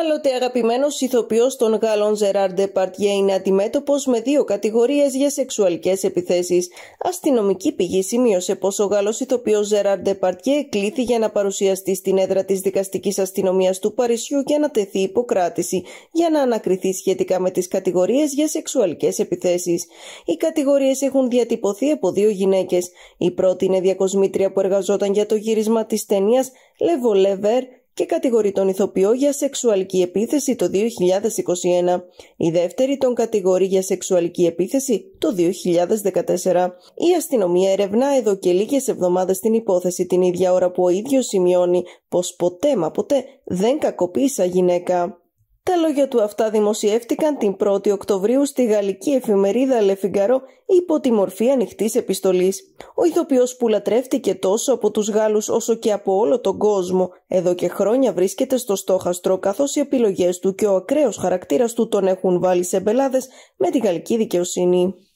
άλλοτε αγαπημένος ηθοποιός των Γάλλων Ζεράρ Ντεπαρτιέ είναι αντιμέτωπος με δύο κατηγορίες για σεξουαλικές επιθέσεις. Αστυνομική πηγή σημείωσε πως ο Γάλλος ηθοποιός Ζεράρ Ντεπαρτιέ εκλήθη για να παρουσιαστεί στην έδρα της δικαστικής αστυνομίας του Παρισιού για να τεθεί υποκράτηση, για να ανακριθεί σχετικά με τις κατηγορίες για σεξουαλικές επιθέσεις. Οι κατηγορίες έχουν διατυπωθεί από δύο γυναίκες. Η πρώτη είναι διακοσμήτρια που εργαζόταν για το γύρισμα της ταινίας Λεβολεβέρ και κατηγορεί τον ηθοποιό για σεξουαλική επίθεση το 2021. Η δεύτερη τον κατηγορεί για σεξουαλική επίθεση το 2014. Η αστυνομία ερευνά εδώ και λίγες εβδομάδες την υπόθεση την ίδια ώρα που ο ίδιος σημειώνει πως ποτέ μα ποτέ δεν κακοποίησα γυναίκα. Τα λόγια του αυτά δημοσιεύτηκαν την 1η Οκτωβρίου στη γαλλική εφημερίδα Le Figaro υπό τη μορφή ανοιχτής επιστολής. Ο ηθοποιός που λατρεύτηκε τόσο από τους Γάλλους όσο και από όλο τον κόσμο, εδώ και χρόνια βρίσκεται στο στόχαστρο καθώς οι επιλογές του και ο ακραίος χαρακτήρας του τον έχουν βάλει σε μπελάδε με τη γαλλική δικαιοσύνη.